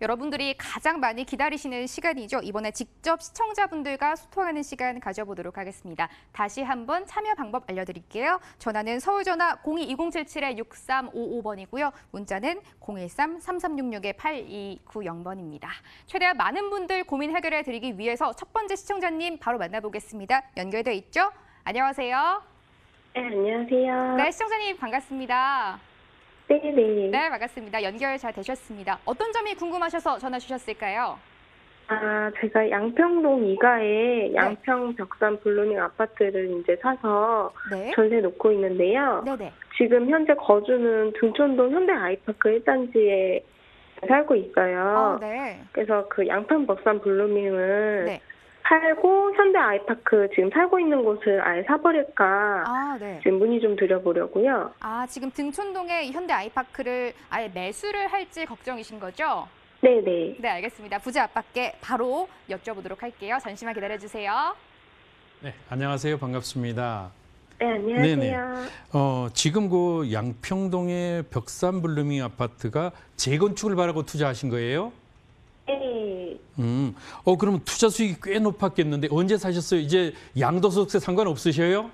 여러분들이 가장 많이 기다리시는 시간이죠. 이번에 직접 시청자분들과 소통하는 시간 가져보도록 하겠습니다. 다시 한번 참여 방법 알려드릴게요. 전화는 서울전화 0 2 2 0 7 6 3 5 5번이고요 문자는 013-3366-8290번입니다. 최대한 많은 분들 고민 해결해 드리기 위해서 첫 번째 시청자님 바로 만나보겠습니다. 연결돼 있죠? 안녕하세요. 네, 안녕하세요. 네, 시청자님 반갑습니다. 네네. 네, 반갑습니다. 연결 잘 되셨습니다. 어떤 점이 궁금하셔서 전화 주셨을까요? 아, 제가 양평동 이가에 네. 양평 벽산 블루닝 아파트를 이제 사서 네. 전세 놓고 있는데요. 네네. 지금 현재 거주는 등촌동 현대 아이파크 1단지에 살고 있어요. 어, 네. 그래서 그 양평 벽산 블루밍을 네. 팔고 현대 아이파크 지금 살고 있는 곳을 아예 사버릴까 아, 네. 지금 문의 좀 드려보려고요. 아 지금 등촌동에 현대 아이파크를 아예 매수를 할지 걱정이신 거죠? 네네. 네. 네 알겠습니다. 부재 아빠께 바로 여쭤보도록 할게요. 잠시만 기다려주세요. 네 안녕하세요 반갑습니다. 네 안녕하세요. 네네. 네. 어 지금 그 양평동의 벽산 블루밍 아파트가 재건축을 바라고 투자하신 거예요? 네. 음, 어그러면 투자 수익이 꽤 높았겠는데 언제 사셨어요? 이제 양도소득세 상관 없으셔요?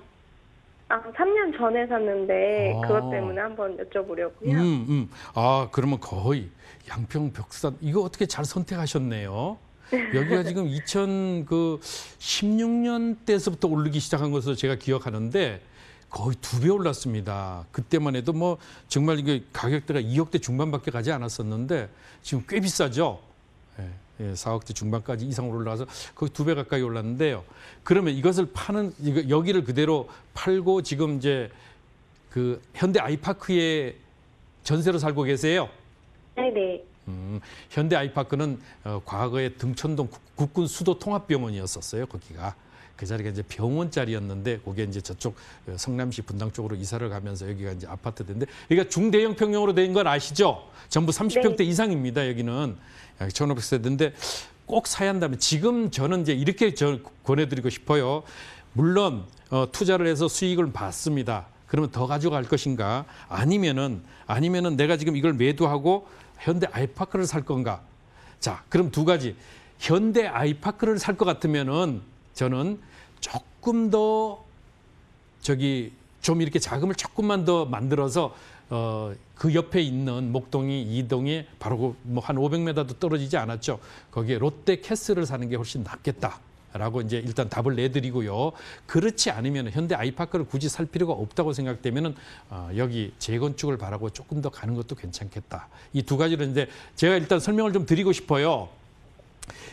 아, 3년 전에 샀는데 아. 그것 때문에 한번 여쭤보려고요. 음, 음. 아 그러면 거의 양평 벽산 이거 어떻게 잘 선택하셨네요. 여기가 지금 2016년 그 때서부터 오르기 시작한 것으로 제가 기억하는데 거의 두 배 올랐습니다. 그때만 해도 뭐 정말 이게 가격대가 2억대 중반밖에 가지 않았었는데 지금 꽤 비싸죠. 예, 4억대 중반까지 이상 으로 올라가서 거의 두 배 가까이 올랐는데요. 그러면 이것을 파는 이거, 여기를 그대로 팔고 지금 이제 그 현대 아이파크에 전세로 살고 계세요? 네네. 네. 음, 현대 아이파크는 어, 과거에 등촌동 국군 수도 통합병원이었었어요. 거기가. 그 자리가 이제 병원 자리였는데 그게 이제 저쪽 어, 성남시 분당 쪽으로 이사를 가면서 여기가 이제 아파트 된데 그러니까 중대형 평형으로 된 건 아시죠? 전부 30평대 네. 이상입니다. 여기는 1,500세대인데 꼭 사야 한다면 지금 저는 이제 이렇게 저 권해드리고 싶어요. 물론 어, 투자를 해서 수익을 받습니다. 그러면 더 가져갈 것인가? 아니면은 아니면은 내가 지금 이걸 매도하고 현대 아이파크를 살 건가? 자, 그럼 두 가지. 현대 아이파크를 살 것 같으면은 저는 조금 더 저기 좀 이렇게 자금을 조금만 더 만들어서 어, 그 옆에 있는 목동이 이동에 바로 그 뭐한 500m도 떨어지지 않았죠. 거기에 롯데 캐슬을 사는 게 훨씬 낫겠다. 라고 이제 일단 답을 내드리고요. 그렇지 않으면 현대 아이파크를 굳이 살 필요가 없다고 생각되면은 어, 여기 재건축을 바라고 조금 더 가는 것도 괜찮겠다. 이 두 가지를 이제 제가 일단 설명을 좀 드리고 싶어요.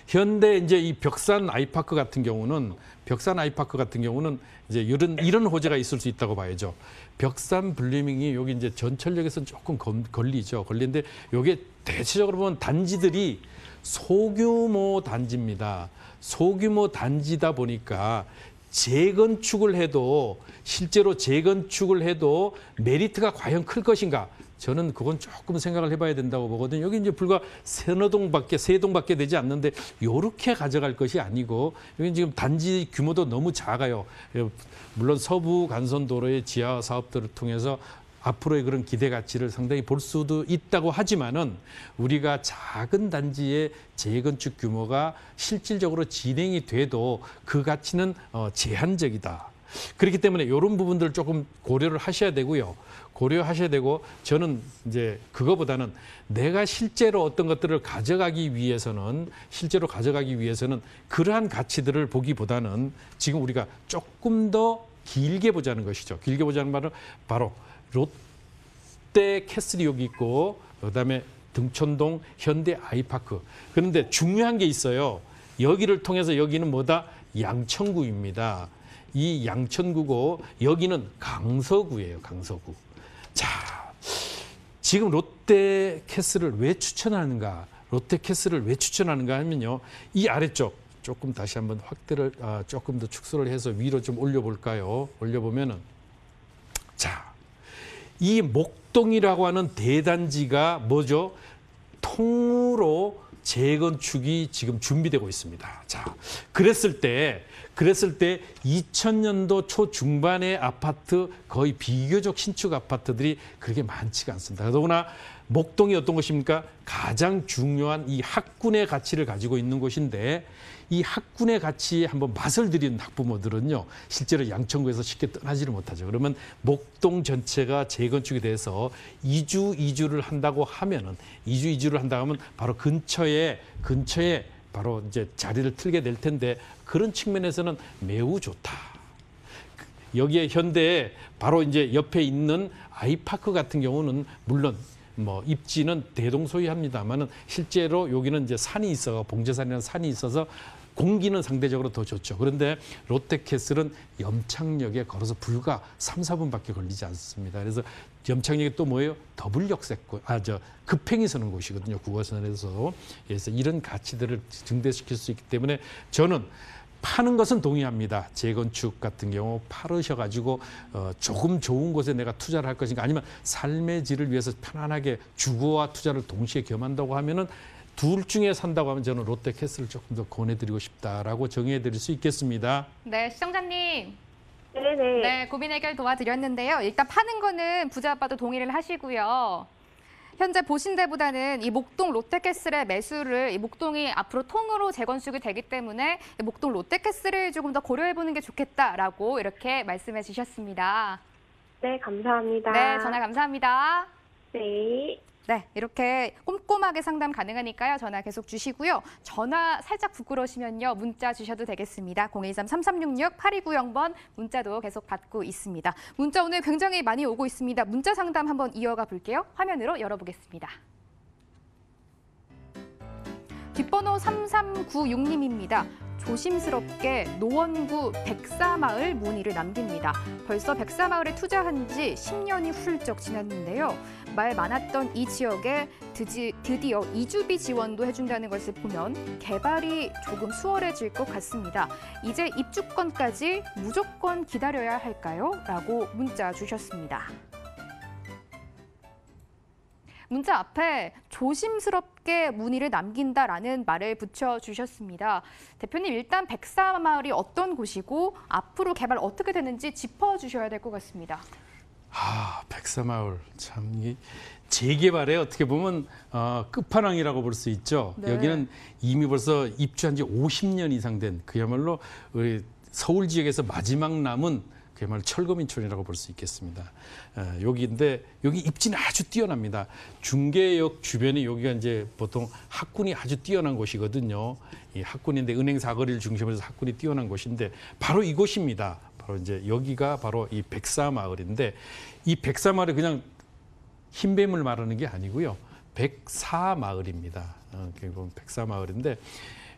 현대 이제 이 벽산 아이파크 같은 경우는 벽산 아이파크 같은 경우는 이제 이런 이런 호재가 있을 수 있다고 봐야죠. 벽산 블리밍이 여기 이제 전철역에서 조금 걸리죠. 걸리는데 요게 대체적으로 보면 단지들이 소규모 단지입니다. 소규모 단지다 보니까 재건축을 해도 실제로 재건축을 해도 메리트가 과연 클 것인가 저는 그건 조금 생각을 해봐야 된다고 보거든요. 여기 이제 불과 세너 동밖에 세 동밖에 되지 않는데 요렇게 가져갈 것이 아니고 여기 지금 단지 규모도 너무 작아요. 예, 물론 서부 간선도로의 지하 사업들을 통해서 앞으로의 그런 기대 가치를 상당히 볼 수도 있다고 하지만은 우리가 작은 단지의 재건축 규모가 실질적으로 진행이 돼도 그 가치는 어, 제한적이다. 그렇기 때문에 이런 부분들 조금 고려를 하셔야 되고요. 고려하셔야 되고 저는 이제 그거보다는 내가 실제로 어떤 것들을 가져가기 위해서는 실제로 가져가기 위해서는 그러한 가치들을 보기보다는 지금 우리가 조금 더 길게 보자는 것이죠. 길게 보자는 말은 바로 롯데 캐슬이 여기 있고 그다음에 등촌동 현대 아이파크. 그런데 중요한 게 있어요. 여기를 통해서 여기는 뭐다? 양천구입니다. 이 양천구고 여기는 강서구예요. 강서구. 자, 지금 롯데 캐슬을 왜 추천하는가? 롯데 캐슬을 왜 추천하는가 하면요. 이 아래쪽 조금 다시 한번 확대를 아, 조금 더 축소를 해서 위로 좀 올려볼까요? 올려보면은 자, 이 목동이라고 하는 대단지가 뭐죠? 통으로 재건축이 지금 준비되고 있습니다. 자, 그랬을 때 그랬을 때 2000년도 초중반의 아파트 거의 비교적 신축 아파트들이 그렇게 많지가 않습니다. 더구나 목동이 어떤 것입니까? 가장 중요한 이 학군의 가치를 가지고 있는 곳인데 이 학군의 가치에 한번 맛을 들인 학부모들은요. 실제로 양천구에서 쉽게 떠나지를 못하죠. 그러면 목동 전체가 재건축이 돼서 이주 이주를 한다고 하면은 이주 이주를 한다고 하면 바로 근처에 근처에 바로 이제 자리를 틀게 될 텐데 그런 측면에서는 매우 좋다. 여기에 현대에 바로 이제 옆에 있는 아이파크 같은 경우는 물론 뭐 입지는 대동소이합니다만은 실제로 여기는 이제 산이 있어 봉제산이라는 산이 있어서 공기는 상대적으로 더 좋죠. 그런데 롯데캐슬은 염창역에 걸어서 불과 3, 4분밖에 걸리지 않습니다. 그래서 염창역이 또 뭐예요? 더블역세권, 아, 저, 급행이 서는 곳이거든요. 국어선에서. 그래서 이런 가치들을 증대시킬 수 있기 때문에 저는 파는 것은 동의합니다. 재건축 같은 경우 팔으셔가지고 어, 조금 좋은 곳에 내가 투자를 할 것인가 아니면 삶의 질을 위해서 편안하게 주거와 투자를 동시에 겸한다고 하면은 둘 중에 산다고 하면 저는 롯데 캐슬을 조금 더 권해드리고 싶다라고 정의해드릴 수 있겠습니다. 네, 시청자님. 네네. 네, 고민 해결 도와드렸는데요. 일단 파는 거는 부자 아빠도 동의를 하시고요. 현재 보신 데보다는 이 목동 롯데캐슬의 매수를 이 목동이 앞으로 통으로 재건축이 되기 때문에 목동 롯데캐슬을 조금 더 고려해보는 게 좋겠다라고 이렇게 말씀해 주셨습니다. 네, 감사합니다. 네, 전화 감사합니다. 네. 네, 이렇게 꼼 꼼꼼하게 상담 가능하니까요. 전화 계속 주시고요. 전화 살짝 부끄러우시면요. 문자 주셔도 되겠습니다. 023-3366-8290번 문자도 계속 받고 있습니다. 문자 오늘 굉장히 많이 오고 있습니다. 문자 상담 한번 이어가 볼게요. 화면으로 열어보겠습니다. 뒷번호 3396님입니다. 조심스럽게 노원구 백사마을 문의를 남깁니다. 벌써 백사마을에 투자한 지 10년이 훌쩍 지났는데요. 말 많았던 이 지역에 드지, 드디어 이주비 지원도 해준다는 것을 보면 개발이 조금 수월해질 것 같습니다. 이제 입주권까지 무조건 기다려야 할까요? 라고 문자 주셨습니다. 문자 앞에 조심스럽게 문의를 남긴다라는 말을 붙여주셨습니다. 대표님, 일단 백사마을이 어떤 곳이고 앞으로 개발 어떻게 되는지 짚어주셔야 될 것 같습니다. 아, 백사마을 참 재개발에 어떻게 보면 어, 끝판왕이라고 볼 수 있죠. 네. 여기는 이미 벌써 입주한 지 50년 이상 된 그야말로 우리 서울 지역에서 마지막 남은 그야말로 철거민촌이라고 볼 수 있겠습니다. 어, 여기인데 여기 입지는 아주 뛰어납니다. 중계역 주변에 여기가 이제 보통 학군이 아주 뛰어난 곳이거든요. 이 학군인데 은행 사거리를 중심으로 해서 학군이 뛰어난 곳인데 바로 이곳입니다. 바로 이제 여기가 바로 이 백사마을인데 이 백사마을이 그냥 흰뱀을 말하는 게 아니고요. 백사마을입니다. 어, 결국 백사마을인데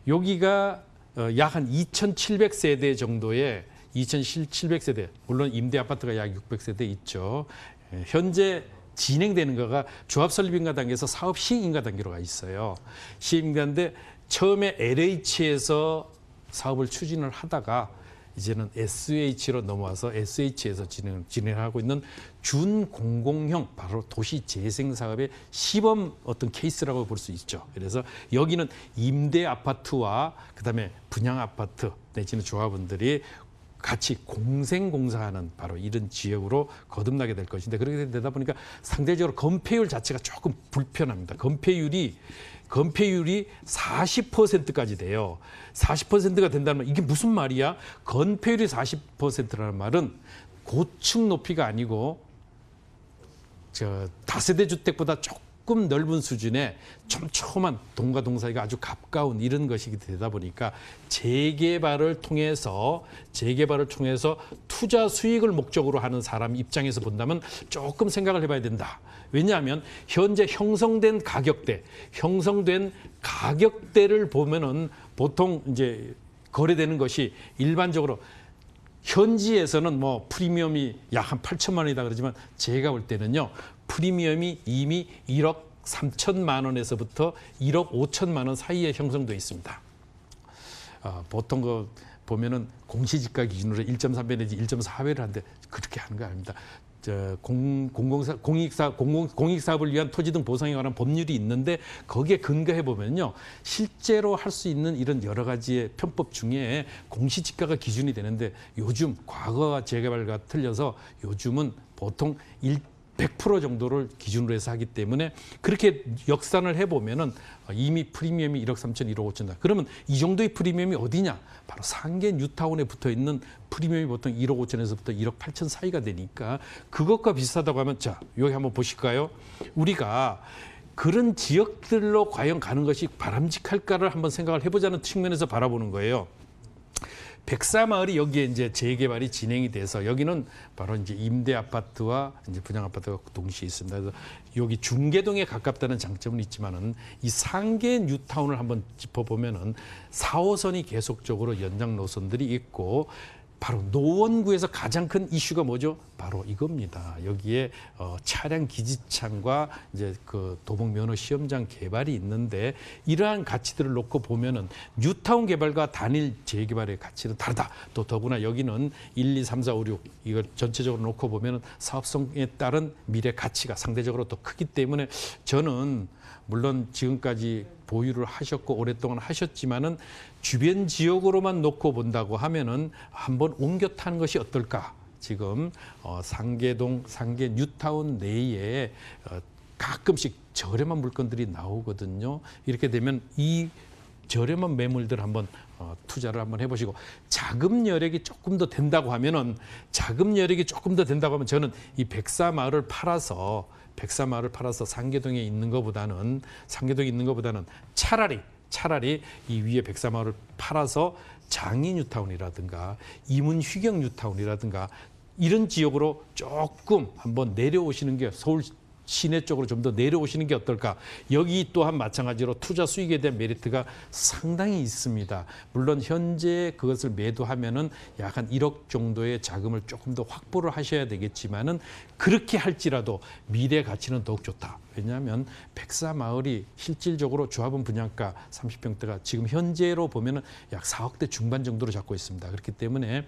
여기가 어, 약한 2,700세대 정도의 2,700세대 물론 임대 아파트가 약 600세대 있죠. 예, 현재 진행되는 거가 조합설립인가 단계에서 사업 시행인가 단계로 가 있어요. 시행인가인데 처음에 LH에서 사업을 추진을 하다가 이제는 SH로 넘어와서 SH에서 진행, 진행하고 있는 준공공형 바로 도시재생사업의 시범 어떤 케이스라고 볼 수 있죠. 그래서 여기는 임대 아파트와 그다음에 분양 아파트 내지는 조합원들이 같이 공생공사하는 바로 이런 지역으로 거듭나게 될 것인데 그렇게 되다 보니까 상대적으로 건폐율 자체가 조금 불편합니다. 건폐율이 건폐율이 40%까지 돼요. 40%가 된다면 이게 무슨 말이야? 건폐율이 40%라는 말은 고층 높이가 아니고 저 다세대 주택보다 조금 조금 넓은 수준의 촘촘한 동과 동사이가 아주 가까운 이런 것이 되다 보니까 재개발을 통해서 재개발을 통해서 투자 수익을 목적으로 하는 사람 입장에서 본다면 조금 생각을 해봐야 된다. 왜냐하면 현재 형성된 가격대, 형성된 가격대를 보면은 보통 이제 거래되는 것이 일반적으로 현지에서는 뭐 프리미엄이 약한 8천만 원이다 그러지만 제가 볼 때는요. 프리미엄이 이미 1억 3천만 원에서부터 1억 5천만 원 사이에 형성돼 있습니다. 어, 보통 그 보면은 공시지가 기준으로 1.3배 내지 1.4배를 하는데 그렇게 하는 거 아닙니다. 저 공, 공공사, 공익사, 공공, 공익사업을 위한 토지 등 보상에 관한 법률이 있는데 거기에 근거해 보면요. 실제로 할 수 있는 이런 여러 가지의 편법 중에 공시지가가 기준이 되는데 요즘 과거와 재개발과 틀려서 요즘은 보통 1 100% 정도를 기준으로 해서 하기 때문에 그렇게 역산을 해보면은 이미 프리미엄이 1억 3천, 1억 5천. 다 그러면 이 정도의 프리미엄이 어디냐? 바로 상계 뉴타운에 붙어 있는 프리미엄이 보통 1억 5천에서부터 1억 8천 사이가 되니까 그것과 비슷하다고 하면 자, 여기 한번 보실까요? 우리가 그런 지역들로 과연 가는 것이 바람직할까를 한번 생각을 해보자는 측면에서 바라보는 거예요. 백사마을이 여기에 이제 재개발이 진행이 돼서 여기는 바로 이제 임대 아파트와 이제 분양 아파트가 그 동시에 있습니다. 그래서 여기 중계동에 가깝다는 장점은 있지만은 이 상계 뉴타운을 한번 짚어보면은 4호선이 계속적으로 연장 노선들이 있고 바로 노원구에서 가장 큰 이슈가 뭐죠? 바로 이겁니다. 여기에 어, 차량 기지창과 이제 그 도봉 면허 시험장 개발이 있는데 이러한 가치들을 놓고 보면은 뉴타운 개발과 단일 재개발의 가치는 다르다. 또 더구나 여기는 1, 2, 3, 4, 5, 6 이걸 전체적으로 놓고 보면은 사업성에 따른 미래 가치가 상대적으로 더 크기 때문에 저는 물론 지금까지 보유를 하셨고 오랫동안 하셨지만은 주변 지역으로만 놓고 본다고 하면은 한번 옮겨 탄 것이 어떨까? 지금 어, 상계동, 상계 뉴타운 내에 어, 가끔씩 저렴한 물건들이 나오거든요. 이렇게 되면 이 저렴한 매물들 한번 어, 투자를 한번 해보시고 자금 여력이 조금 더 된다고 하면은 자금 여력이 조금 더 된다고 하면 저는 이 백사마을을 팔아서 백사마을을 팔아서 상계동에 있는 것보다는 상계동에 있는 것보다는 차라리 차라리 이 위에 백사마을을 팔아서 장인 뉴타운이라든가 이문 휴경 뉴타운이라든가 이런 지역으로 조금 한번 내려오시는 게 서울 시내 쪽으로 좀 더 내려오시는 게 어떨까. 여기 또한 마찬가지로 투자 수익에 대한 메리트가 상당히 있습니다. 물론 현재 그것을 매도하면은 약 한 1억 정도의 자금을 조금 더 확보를 하셔야 되겠지만은 그렇게 할지라도 미래 가치는 더욱 좋다. 왜냐하면 백사 마을이 실질적으로 조합원 분양가 30평대가 지금 현재로 보면은 약 4억대 중반 정도로 잡고 있습니다. 그렇기 때문에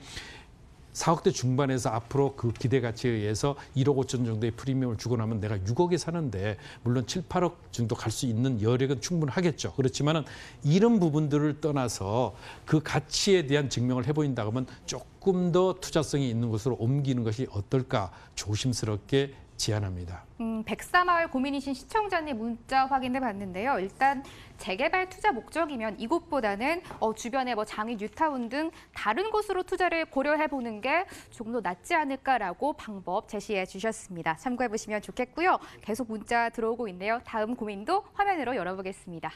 4억대 중반에서 앞으로 그 기대 가치에 의해서 1억 5천 정도의 프리미엄을 주고 나면 내가 6억에 사는데 물론 7, 8억 정도 갈 수 있는 여력은 충분하겠죠. 그렇지만은 이런 부분들을 떠나서 그 가치에 대한 증명을 해보인다 그러면 조금 더 투자성이 있는 곳으로 옮기는 것이 어떨까 조심스럽게 제안합니다. 음, 백사마을 고민이신 시청자님 문자 확인해 봤는데요. 일단 재개발 투자 목적이면 이곳보다는 어, 주변에 뭐 장위 뉴타운 등 다른 곳으로 투자를 고려해 보는 게 조금 더 낫지 않을까라고 방법 제시해 주셨습니다. 참고해 보시면 좋겠고요. 계속 문자 들어오고 있네요. 다음 고민도 화면으로 열어보겠습니다.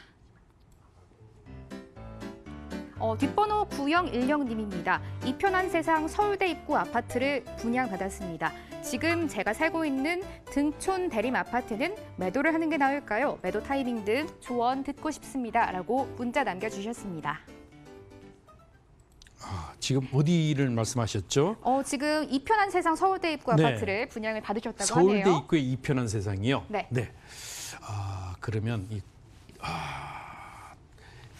어, 뒷번호 9영일0님입니다이 편한 세상 서울대 입구 아파트를 분양받았습니다. 지금 제가 살고 있는 등촌 대림 아파트는 매도를 하는 게 나을까요? 매도 타이밍 등 조언 듣고 싶습니다. 라고 문자 남겨주셨습니다. 아, 지금 어디를 말씀하셨죠? 어, 지금 이 편한 세상 서울대 입구 네. 아파트를 분양을 받으셨다고 서울대 하네요. 서울대 입구의 이 편한 세상이요? 네. 네. 아, 그러면 이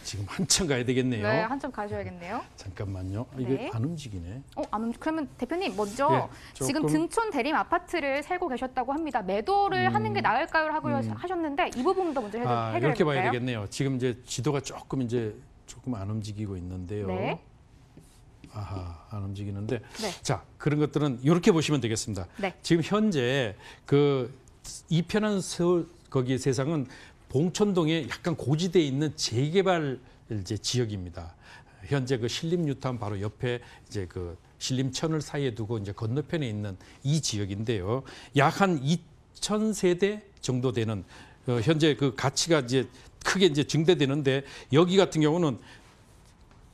지금 한참 가야 되겠네요. 네, 한참 가셔야겠네요. 잠깐만요. 아, 이게 네. 안 움직이네. 어, 안 움직. 그러면 대표님 먼저 예, 지금 등촌 대림 아파트를 살고 계셨다고 합니다. 매도를 음, 하는 게 나을까요? 하고 음. 하셨는데 이 부분도 먼저 해결, 아, 해결해 이렇게 봐야 되겠네요. 지금 이제 지도가 조금 이제 조금 안 움직이고 있는데요. 네. 아하, 안 움직이는데. 네. 자, 그런 것들은 이렇게 보시면 되겠습니다. 네. 지금 현재 그 이편한 서울 거기 세상은 봉천동에 약간 고지대에 있는 재개발 이제 지역입니다. 현재 그 신림유탄 바로 옆에 이제 그 신림천을 사이에 두고 이제 건너편에 있는 이 지역인데요. 약 한 2천 세대 정도 되는 어, 현재 그 가치가 이제 크게 이제 증대되는데 여기 같은 경우는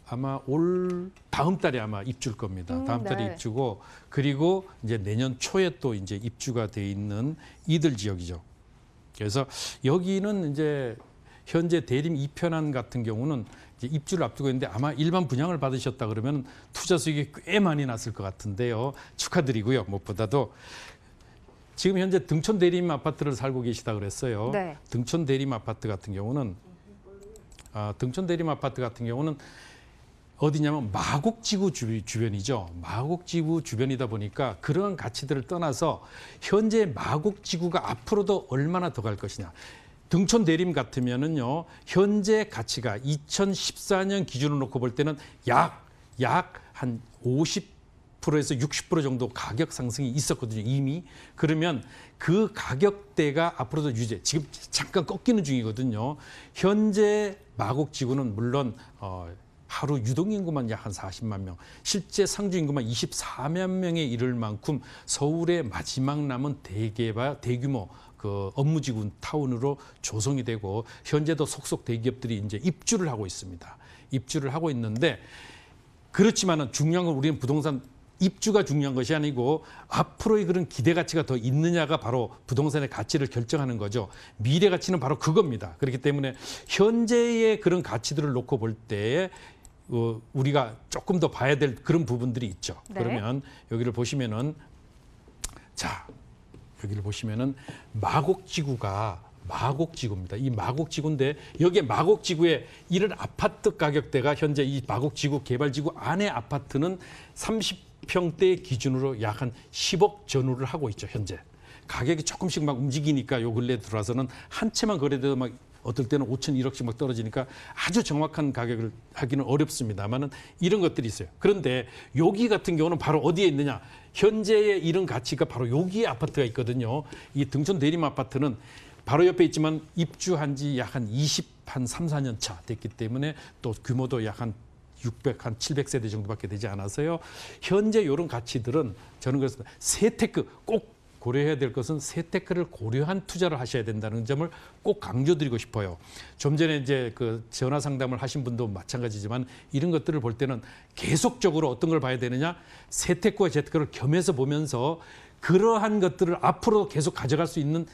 아마 올 다음 달에 아마 입주일 겁니다. 음, 다음 달에 네. 입주고 그리고 이제 내년 초에 또 이제 입주가 돼 있는 이들 지역이죠. 그래서 여기는 이제 현재 대림 이편안 같은 경우는 입주를 앞두고 있는데 아마 일반 분양을 받으셨다 그러면 투자 수익이 꽤 많이 났을 것 같은데요. 축하드리고요. 무엇보다도 지금 현재 등촌 대림 아파트를 살고 계시다 그랬어요. 네. 등촌 대림 아파트 같은 경우는 아, 등촌 대림 아파트 같은 경우는 어디냐면 마곡지구 주변이죠. 마곡지구 주변이다 보니까 그러한 가치들을 떠나서 현재 마곡지구가 앞으로도 얼마나 더 갈 것이냐. 등촌 대림 같으면은요 현재 가치가 2014년 기준으로 놓고 볼 때는 약 약 한 50%에서 60% 정도 가격 상승이 있었거든요 이미 그러면 그 가격대가 앞으로도 유지 지금 잠깐 꺾이는 중이거든요 현재 마곡지구는 물론 어, 하루 유동인구만 약 한 40만 명, 실제 상주인구만 24만 명에 이를 만큼 서울의 마지막 남은 대개발, 대규모 그 업무지구 타운으로 조성이 되고 현재도 속속 대기업들이 이제 입주를 하고 있습니다. 입주를 하고 있는데 그렇지만은 중요한 건 우리는 부동산 입주가 중요한 것이 아니고 앞으로의 그런 기대 가치가 더 있느냐가 바로 부동산의 가치를 결정하는 거죠. 미래 가치는 바로 그겁니다. 그렇기 때문에 현재의 그런 가치들을 놓고 볼 때에 어, 우리가 조금 더 봐야 될 그런 부분들이 있죠. 네. 그러면 여기를 보시면은 자 여기를 보시면은 마곡지구가 마곡지구입니다. 이 마곡지구인데 여기에 마곡지구에 이런 아파트 가격대가 현재 이 마곡지구 개발지구 안에 아파트는 30평대 기준으로 약 한 10억 전후를 하고 있죠 현재. 가격이 조금씩 막 움직이니까 요 근래 들어와서는 한 채만 거래돼도 막 어떨 때는 5천 1억씩 막 떨어지니까 아주 정확한 가격을 하기는 어렵습니다만은 이런 것들이 있어요. 그런데 여기 같은 경우는 바로 어디에 있느냐? 현재의 이런 가치가 바로 여기에 아파트가 있거든요. 이 등촌 대림 아파트는 바로 옆에 있지만 입주한 지 약 한 20, 한 3, 4년 차 됐기 때문에 또 규모도 약 한 600, 한 700세대 정도밖에 되지 않아서요. 현재 이런 가치들은 저는 그래서 세테크 꼭 고려해야 될 것은 세테크를 고려한 투자를 하셔야 된다는 점을 꼭 강조드리고 싶어요. 좀 전에 이제 그 전화 상담을 하신 분도 마찬가지지만 이런 것들을 볼 때는 계속적으로 어떤 걸 봐야 되느냐 세테크와 제테크를 겸해서 보면서 그러한 것들을 앞으로 계속 가져갈 수 있는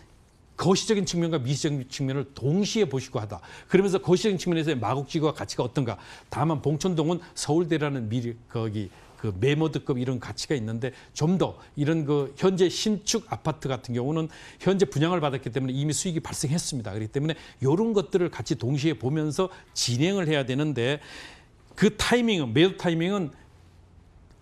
거시적인 측면과 미시적인 측면을 동시에 보시고 하다. 그러면서 거시적인 측면에서의 마곡지구와 가치가 어떤가. 다만 봉천동은 서울대라는 미리 거기 그 메모드급 이런 가치가 있는데 좀 더 이런 그 현재 신축 아파트 같은 경우는 현재 분양을 받았기 때문에 이미 수익이 발생했습니다. 그렇기 때문에 이런 것들을 같이 동시에 보면서 진행을 해야 되는데 그 타이밍은 매도 타이밍은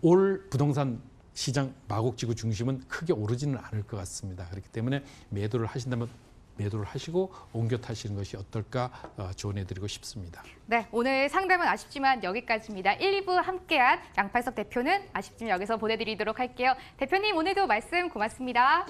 올 부동산 시장 마곡지구 중심은 크게 오르지는 않을 것 같습니다. 그렇기 때문에 매도를 하신다면 매도를 하시고 옮겨 타시는 것이 어떨까 어, 조언해드리고 싶습니다. 네, 오늘 상담은 아쉽지만 여기까지입니다. 1, 2부 함께한 양팔석 대표는 아쉽지만 여기서 보내드리도록 할게요. 대표님 오늘도 말씀 고맙습니다.